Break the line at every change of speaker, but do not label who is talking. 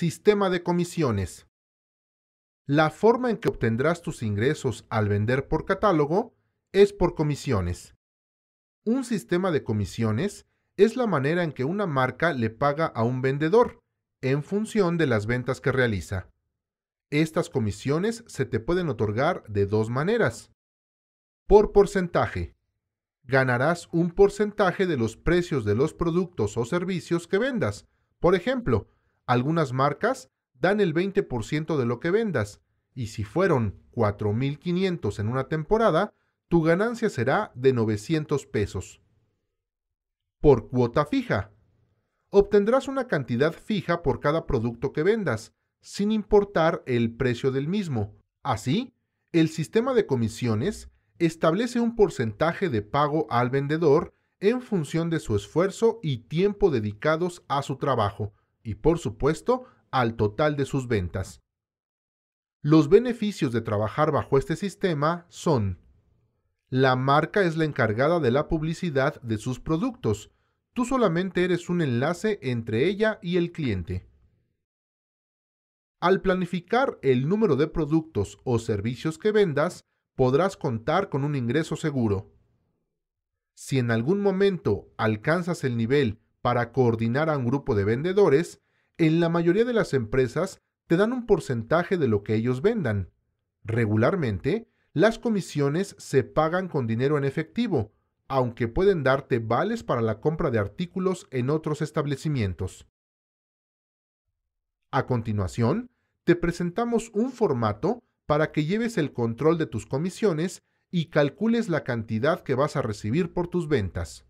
Sistema de comisiones. La forma en que obtendrás tus ingresos al vender por catálogo es por comisiones. Un sistema de comisiones es la manera en que una marca le paga a un vendedor en función de las ventas que realiza. Estas comisiones se te pueden otorgar de dos maneras. Por porcentaje. Ganarás un porcentaje de los precios de los productos o servicios que vendas. Por ejemplo, algunas marcas dan el 20% de lo que vendas, y si fueron 4.500 en una temporada, tu ganancia será de 900 pesos. Por cuota fija. Obtendrás una cantidad fija por cada producto que vendas, sin importar el precio del mismo. Así, el sistema de comisiones establece un porcentaje de pago al vendedor en función de su esfuerzo y tiempo dedicados a su trabajo, y por supuesto al total de sus ventas. Los beneficios de trabajar bajo este sistema son la marca es la encargada de la publicidad de sus productos. Tú solamente eres un enlace entre ella y el cliente. Al planificar el número de productos o servicios que vendas, podrás contar con un ingreso seguro. Si en algún momento alcanzas el nivel para coordinar a un grupo de vendedores, en la mayoría de las empresas te dan un porcentaje de lo que ellos vendan. Regularmente, las comisiones se pagan con dinero en efectivo, aunque pueden darte vales para la compra de artículos en otros establecimientos. A continuación, te presentamos un formato para que lleves el control de tus comisiones y calcules la cantidad que vas a recibir por tus ventas.